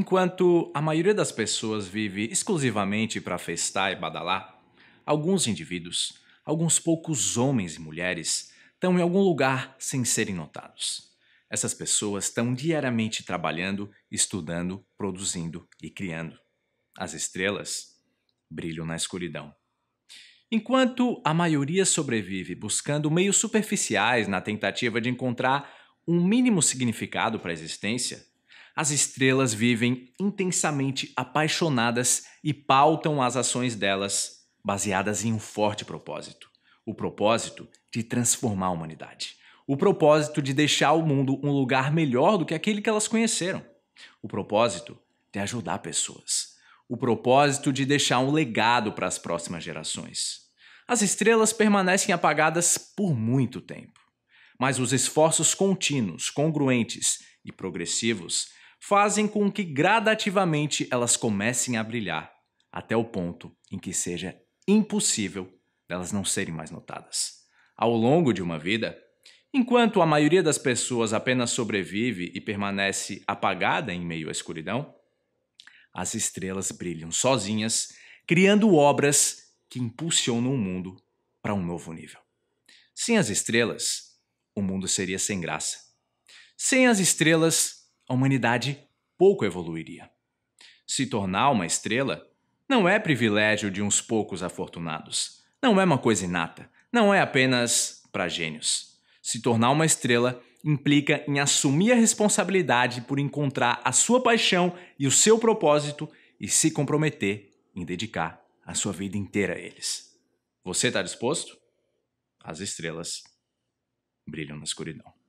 Enquanto a maioria das pessoas vive exclusivamente para festar e badalar, alguns indivíduos, alguns poucos homens e mulheres, estão em algum lugar sem serem notados. Essas pessoas estão diariamente trabalhando, estudando, produzindo e criando. As estrelas brilham na escuridão. Enquanto a maioria sobrevive buscando meios superficiais na tentativa de encontrar um mínimo significado para a existência, as estrelas vivem intensamente apaixonadas e pautam as ações delas, baseadas em um forte propósito: o propósito de transformar a humanidade, o propósito de deixar o mundo um lugar melhor do que aquele que elas conheceram, o propósito de ajudar pessoas, o propósito de deixar um legado para as próximas gerações. As estrelas permanecem apagadas por muito tempo, mas os esforços contínuos, congruentes e progressivos fazem com que gradativamente elas comecem a brilhar, até o ponto em que seja impossível delas não serem mais notadas. Ao longo de uma vida, enquanto a maioria das pessoas apenas sobrevive e permanece apagada em meio à escuridão, as estrelas brilham sozinhas, criando obras que impulsionam o mundo para um novo nível. Sem as estrelas, o mundo seria sem graça. Sem as estrelas, a humanidade pouco evoluiria. Se tornar uma estrela não é privilégio de uns poucos afortunados, não é uma coisa inata, não é apenas para gênios. Se tornar uma estrela implica em assumir a responsabilidade por encontrar a sua paixão e o seu propósito e se comprometer em dedicar a sua vida inteira a eles. Você está disposto? As estrelas brilham na escuridão.